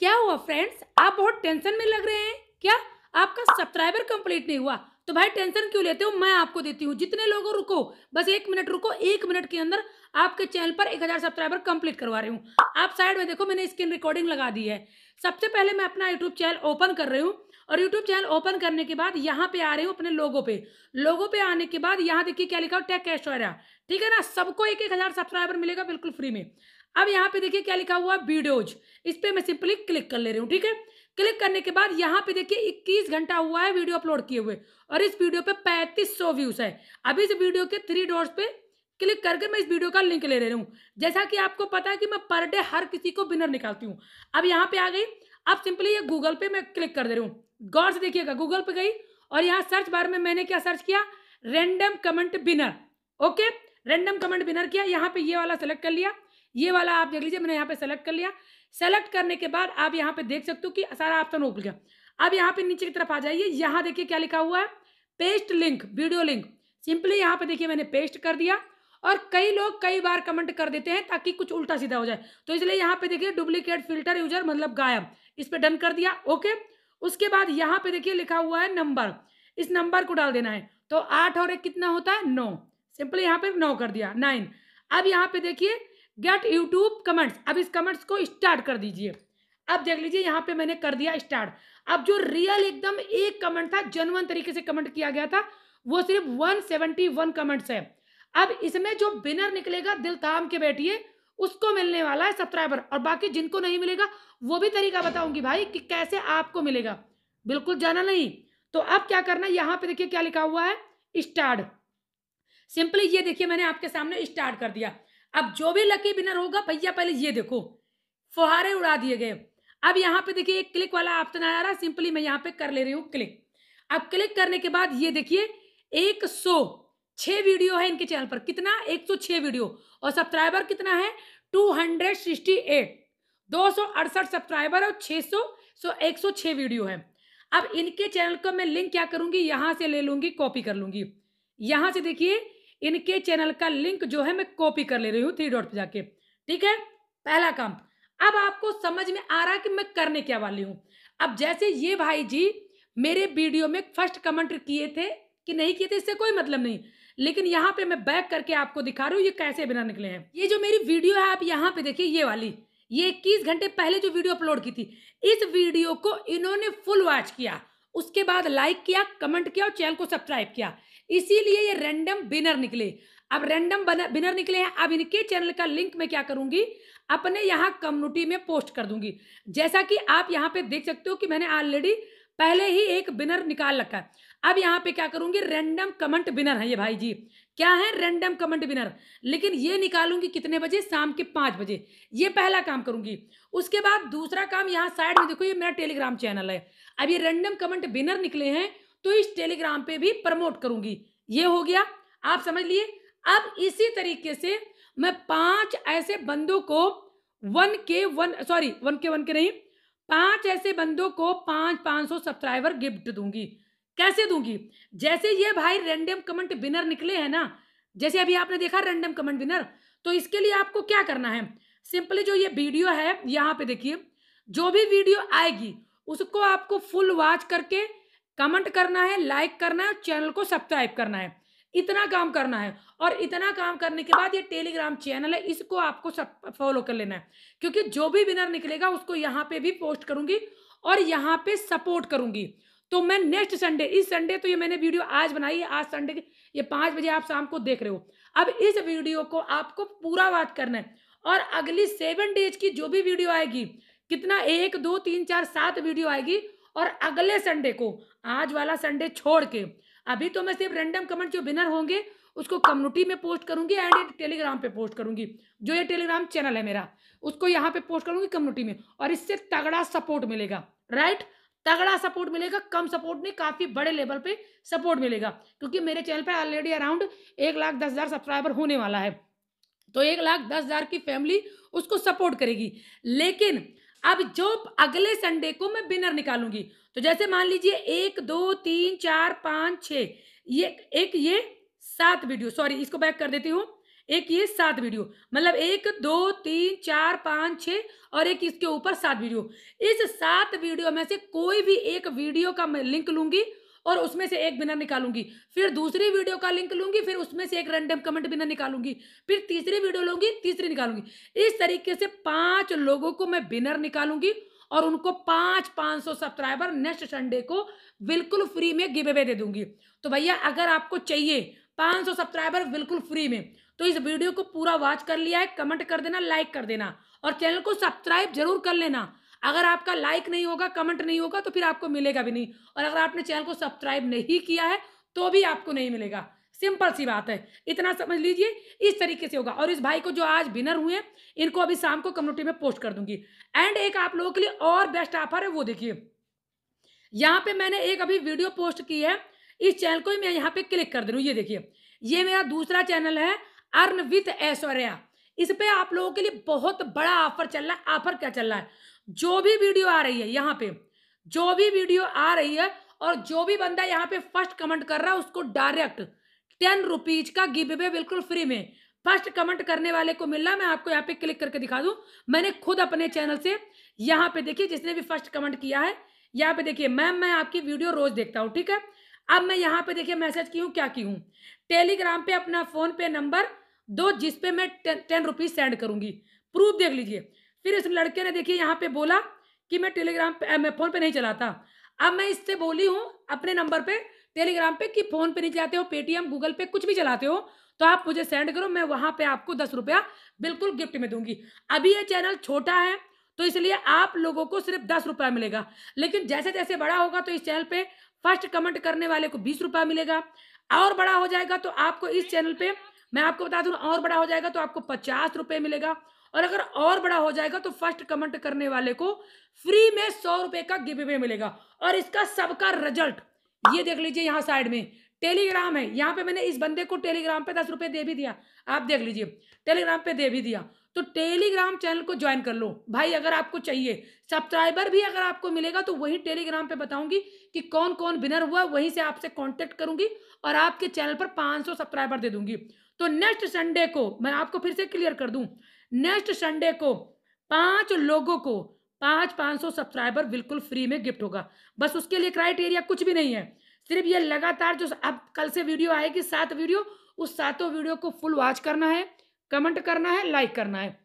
क्या हुआ फ्रेंड्स आप बहुत टेंशन में लग रहे हैं क्या आपका सब्सक्राइबर कंप्लीट नहीं हुआ तो भाई टेंशन क्यों लेते हो मैं आपको देती हूँ जितने लोगों रुको बस एक मिनट रुको एक मिनट के अंदर आपके चैनल पर एक हज़ार सब्सक्राइबर कंप्लीट करवा रही हूँ आप साइड में देखो मैंने स्क्रीन रिकॉर्डिंग लगा दी है सबसे पहले मैं अपना यूट्यूब चैनल ओपन कर रही हूँ और यूट्यूब चैनल ओपन करने के बाद यहाँ पे आ रही हूँ अपने लोगों पे लोगों पे आने के बाद यहाँ देखिए क्या लिखा हो टेक कैश ठीक है ना सबको एक एक सब्सक्राइबर मिलेगा बिल्कुल फ्री में अब यहाँ पे देखिए क्या लिखा हुआ वीडियोज इस पर मैं सिंपली क्लिक कर ले रही हूँ ठीक है क्लिक करने के बाद यहाँ पे देखिए 21 घंटा हुआ है वीडियो अपलोड किए हुए और इस वीडियो पे 3500 व्यूज है अभी इस वीडियो के थ्री डॉट्स पे क्लिक करके मैं इस वीडियो का लिंक ले रही हूँ जैसा कि आपको पता है कि मैं पर डे हर किसी को बिनर निकालती हूँ अब यहाँ पे आ गई अब सिंपली ये गूगल पे मैं क्लिक कर दे रही हूँ गौर से देखिएगा गूगल पे गई और यहाँ सर्च बार में मैंने क्या सर्च किया random comment winner okay random comment winner किया यहाँ पे ये वाला सेलेक्ट कर लिया ये वाला आप देख लीजिए मैंने यहाँ पे सेलेक्ट कर लिया सेलेक्ट करने के बाद आप यहाँ पे देख सकते हो कि सारा ऑप्शन ओपन गया अब यहाँ पे नीचे की तरफ आ जाइए यहाँ देखिए क्या लिखा हुआ है paste link video link simply यहाँ पे देखिए मैंने पेस्ट कर दिया और कई लोग कई बार कमेंट कर देते हैं ताकि कुछ उल्टा सीधा हो जाए तो इसलिए यहाँ पे देखिए डुप्लीकेट फिल्टर यूजर मतलब गायब इस पर डन कर दिया ओके उसके बाद यहाँ पे देखिए लिखा हुआ है नंबर इस नंबर को डाल देना है तो आठ और एक कितना होता है नौ सिंपली यहाँ पे नौ कर दिया नाइन अब यहाँ पे देखिए गेट यूट्यूब कमेंट्स अब इस कमेंट्स को स्टार्ट कर दीजिए अब देख लीजिए यहाँ पे मैंने कर दिया स्टार्ट अब जो रियल एकदम एक कमेंट था जनवन तरीके से कमेंट किया गया था वो सिर्फ 171 कमेंट्स है अब इसमें जो बिनर निकलेगा दिल थाम के बैठिए उसको मिलने वाला है सब्सक्राइबर और बाकी जिनको नहीं मिलेगा वो भी तरीका बताऊंगी भाई कि कैसे आपको मिलेगा बिल्कुल जाना नहीं तो अब क्या करना यहाँ पे देखिए क्या लिखा हुआ है स्टार्ट सिंपली ये देखिए मैंने आपके सामने स्टार्ट कर दिया अब जो भी लकी बिनर होगा भैया पहले ये देखो फुहारे उड़ा दिए गए अब यहाँ पे देखिए एक क्लिक वाला ऑप्शन आ रहा सिंपली मैं यहाँ पे कर ले रही हूँ क्लिक अब क्लिक करने के बाद ये देखिए एक सौ छह वीडियो है इनके चैनल पर कितना एक सौ छह वीडियो और सब्सक्राइबर कितना है टू हंड्रेड सिक्सटी एट दो सौ अड़सठ सब्सक्राइबर और छह सौ सो एक सौ छह वीडियो है अब इनके चैनल का मैं लिंक क्या करूंगी यहां से ले लूंगी कॉपी कर लूंगी यहां से देखिए इनके चैनल का लिंक जो है मैं कॉपी कर ले रही हूँ थ्री डॉट पर जाके ठीक है पहला काम अब आपको समझ में आ रहा है कि मैं करने क्या वाली हूँ अब जैसे ये भाई जी मेरे वीडियो में फर्स्ट कमेंट किए थे कि नहीं किए थे इससे कोई मतलब नहीं लेकिन यहाँ पे मैं बैक करके आपको दिखा रही हूँ ये कैसे बिना निकले हैं ये जो मेरी वीडियो है आप यहाँ पे देखिए ये वाली ये इक्कीस घंटे पहले जो वीडियो अपलोड की थी इस वीडियो को इन्होंने फुल वॉच किया उसके बाद लाइक किया कमेंट किया और चैनल को सब्सक्राइब किया इसीलिए ये रैंडम बिनर निकले अब रैंडम बिनर निकले हैं अब इनके चैनल का लिंक मैं क्या करूंगी अपने यहाँ कम्युनिटी में पोस्ट कर दूंगी जैसा कि आप यहाँ पे देख सकते हो कि मैंने ऑलरेडी पहले ही एक बिनर निकाल रखा है अब यहाँ पे क्या करूंगी रैंडम कमेंट बिनर है ये भाई जी क्या है रैंडम कमेंट बिनर लेकिन ये निकालूंगी कितने बजे शाम के पांच बजे ये पहला काम करूंगी उसके बाद दूसरा काम यहाँ साइड में देखो ये मेरा टेलीग्राम चैनल है अब ये रैंडम कमेंट बिनर निकले हैं तो इस टेलीग्राम पे भी प्रमोट करूंगी ये हो गया आप समझ लिए अब इसी तरीके से मैं पांच ऐसे बंदों को वन के वन सॉरी वन के वन के नहीं पांच ऐसे बंदों को पांच पांच सौ सब्सक्राइबर गिफ्ट दूंगी कैसे दूंगी जैसे ये भाई रेंडम कमेंट विनर निकले हैं ना जैसे अभी आपने देखा रेंडम कमेंट विनर तो इसके लिए आपको क्या करना है सिंपली जो ये वीडियो है यहाँ पे देखिए जो भी वीडियो आएगी उसको आपको फुल वॉच करके कमेंट करना है लाइक करना है और चैनल को सब्सक्राइब करना है इतना काम करना है और इतना काम करने के बाद ये टेलीग्राम चैनल है इसको आपको सब फॉलो कर लेना है क्योंकि जो भी विनर निकलेगा उसको यहाँ पे भी पोस्ट करूंगी और यहाँ पे सपोर्ट करूंगी तो मैं नेक्स्ट संडे इस संडे तो ये मैंने वीडियो आज बनाई है आज संडे के ये पाँच बजे आप शाम को देख रहे हो अब इस वीडियो को आपको पूरा बात करना है और अगली सेवन डेज की जो भी वीडियो आएगी कितना एक दो तीन चार सात वीडियो आएगी और अगले संडे को आज वाला संडे छोड़ के अभी तो मैं सिर्फ रैंडम कमेंट जो विनर होंगे उसको कम्युनिटी में पोस्ट करूंगी एंड टेलीग्राम पे पोस्ट करूंगी जो ये टेलीग्राम चैनल है मेरा उसको यहाँ पे पोस्ट करूंगी कम्युनिटी में और इससे तगड़ा सपोर्ट मिलेगा राइट तगड़ा सपोर्ट मिलेगा कम सपोर्ट नहीं काफी बड़े लेवल पे सपोर्ट मिलेगा क्योंकि मेरे चैनल पे ऑलरेडी अराउंड एक लाख दस हजार सब्सक्राइबर होने वाला है तो एक लाख दस हजार की फैमिली उसको सपोर्ट करेगी लेकिन अब जो अगले संडे को मैं बिनर निकालूंगी तो जैसे मान लीजिए एक दो तीन चार पाँच छ ये एक ये सात वीडियो सॉरी इसको बैक कर देती हूँ एक ये सात वीडियो मतलब एक दो तीन चार पाँच छ और एक इसके ऊपर सात वीडियो इस सात वीडियो में से कोई भी एक वीडियो का मैं लिंक लूंगी और उसमें से एक बिनर निकालूंगी फिर दूसरी वीडियो का लिंक लूंगी फिर उसमें से एक रैंडम कमेंट बिनर निकालूंगी फिर तीसरी वीडियो लूंगी तीसरी निकालूंगी इस तरीके से पांच लोगों को मैं बिनर निकालूंगी और उनको पांच पांच सौ सब्सक्राइबर नेक्स्ट संडे को बिल्कुल फ्री में गिवे वे दे दूंगी तो भैया अगर आपको चाहिए पांच सौ सब्सक्राइबर बिल्कुल फ्री में तो इस वीडियो को पूरा वॉच कर लिया है कमेंट कर देना लाइक कर देना और चैनल को सब्सक्राइब जरूर कर लेना अगर आपका लाइक नहीं होगा कमेंट नहीं होगा तो फिर आपको मिलेगा भी नहीं और अगर आपने चैनल को सब्सक्राइब नहीं किया है तो भी आपको नहीं मिलेगा सिंपल सी बात है इतना समझ लीजिए इस तरीके से होगा और इस भाई को जो आज विनर हुए हैं इनको अभी शाम को कम्युनिटी में पोस्ट कर दूंगी एंड एक आप लोगों के लिए और बेस्ट ऑफर है वो देखिए यहाँ पे मैंने एक अभी वीडियो पोस्ट की है इस चैनल को ही मैं यहाँ पे क्लिक कर दे रही हूँ ये देखिए ये मेरा दूसरा चैनल है अर्न विथ ऐश्वर्या इस पर आप लोगों के लिए बहुत बड़ा ऑफर चल रहा है ऑफर क्या चल रहा है जो भी वीडियो आ रही है यहाँ पे जो भी वीडियो आ रही है और जो भी बंदा यहाँ पे फर्स्ट कमेंट कर रहा है उसको डायरेक्ट टेन रुपीज का गिव अवे बिल्कुल फ्री में फर्स्ट कमेंट करने वाले को मिल रहा मैं आपको यहाँ पे क्लिक करके दिखा दूँ मैंने खुद अपने चैनल से यहाँ पे देखिए जिसने भी फर्स्ट कमेंट किया है यहाँ पे देखिए मैम मैं आपकी वीडियो रोज देखता हूँ ठीक है अब मैं यहाँ पे देखिए मैसेज की हूँ क्या की हूँ टेलीग्राम पे अपना फोन पे नंबर दो जिस पे मैं टेन रुपीज़ सेंड करूंगी प्रूफ देख लीजिए फिर इस लड़के ने देखिए यहाँ पे बोला कि मैं टेलीग्राम पे मैं फ़ोन पे नहीं चलाता अब मैं इससे बोली हूँ अपने नंबर पे टेलीग्राम पे कि फ़ोन पे नहीं चलाते हो पेटीएम गूगल पे कुछ भी चलाते हो तो आप मुझे सेंड करो मैं वहाँ पे आपको दस रुपया बिल्कुल गिफ्ट में दूंगी अभी ये चैनल छोटा है तो इसलिए आप लोगों को सिर्फ दस रुपया मिलेगा लेकिन जैसे जैसे बड़ा होगा तो इस चैनल पे फर्स्ट कमेंट करने वाले को बीस रुपया मिलेगा और बड़ा हो जाएगा तो आपको इस चैनल पे मैं आपको बता दूं और बड़ा हो जाएगा तो आपको पचास रुपये मिलेगा और अगर और बड़ा हो जाएगा तो फर्स्ट कमेंट करने वाले को फ्री में सौ रुपए का गिव अवे मिलेगा और इसका सबका रिजल्ट ये देख लीजिए यहाँ साइड में टेलीग्राम है यहाँ पे मैंने इस बंदे को टेलीग्राम पे दस रुपए दे भी दिया आप देख लीजिए टेलीग्राम पे दे भी दिया तो टेलीग्राम चैनल को ज्वाइन कर लो भाई अगर आपको चाहिए सब्सक्राइबर भी अगर आपको मिलेगा तो वही टेलीग्राम पे बताऊंगी कि कौन कौन विनर हुआ वहीं से आपसे कांटेक्ट करूंगी और आपके चैनल पर 500 सब्सक्राइबर दे दूंगी तो नेक्स्ट संडे को मैं आपको फिर से क्लियर कर दूं नेक्स्ट संडे को पांच लोगों को पांच पांच सौ सब्सक्राइबर बिल्कुल फ्री में गिफ्ट होगा बस उसके लिए क्राइटेरिया कुछ भी नहीं है सिर्फ ये लगातार जो अब कल से वीडियो आएगी सात वीडियो उस सातों वीडियो को फुल वॉच करना है कमेंट करना है लाइक करना है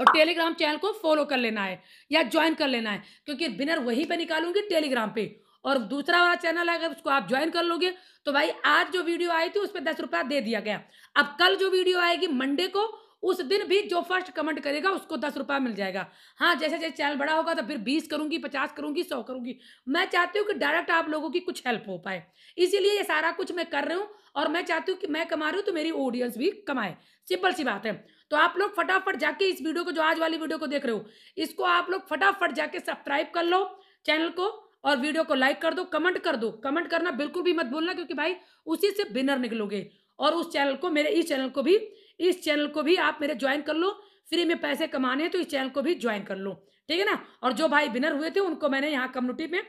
और टेलीग्राम चैनल को फॉलो कर लेना है या ज्वाइन कर लेना है क्योंकि बिनर वहीं पे निकालूंगी टेलीग्राम पे और दूसरा वाला चैनल अगर उसको आप ज्वाइन कर लोगे तो भाई आज जो वीडियो आई थी उस पर दस रुपया दे दिया गया अब कल जो वीडियो आएगी मंडे को उस दिन भी जो फर्स्ट कमेंट करेगा उसको दस रुपया मिल जाएगा हाँ जैसे जैसे चैनल बड़ा होगा तो फिर बीस करूंगी पचास करूंगी सौ करूंगी मैं चाहती हूँ कि डायरेक्ट आप लोगों की कुछ हेल्प हो पाए इसीलिए ये सारा कुछ मैं कर रही हूँ और मैं चाहती हूँ कि मैं कमा रही हूँ तो मेरी ऑडियंस भी कमाए सिंपल सी बात है तो आप लोग फटाफट जाके इस वीडियो को जो आज वाली वीडियो को देख रहे हो इसको आप लोग फटाफट जाके सब्सक्राइब कर लो चैनल को और वीडियो को लाइक कर दो कमेंट कर दो कमेंट करना बिल्कुल भी मत बोलना क्योंकि भाई उसी से विनर निकलोगे और उस चैनल को मेरे इस चैनल को भी इस चैनल को भी आप मेरे ज्वाइन कर लो फ्री में पैसे कमाने हैं तो इस चैनल को भी ज्वाइन कर लो ठीक है ना और जो भाई विनर हुए थे उनको मैंने यहाँ कम्युनिटी में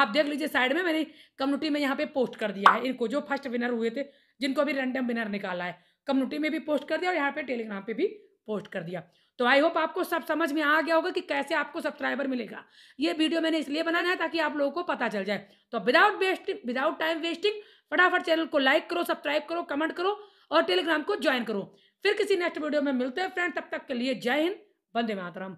आप देख लीजिए साइड में मैंने कम्युनिटी में यहाँ पे पोस्ट कर दिया है इनको जो फर्स्ट विनर हुए थे जिनको भी रैंडम विनर निकाला है कम्युनिटी में भी पोस्ट कर दिया और यहाँ पे टेलीग्राम पे भी पोस्ट कर दिया तो आई होप आपको सब समझ में आ गया होगा कि कैसे आपको सब्सक्राइबर मिलेगा ये वीडियो मैंने इसलिए बनाना है ताकि आप लोगों को पता चल जाए तो without wasting without time wasting फटाफट चैनल को लाइक करो सब्सक्राइब करो कमेंट करो और टेलीग्राम को ज्वाइन करो फिर किसी नेक्स्ट वीडियो में मिलते हैं फ्रेंड तब तक के लिए जय हिंद बंदे मातरम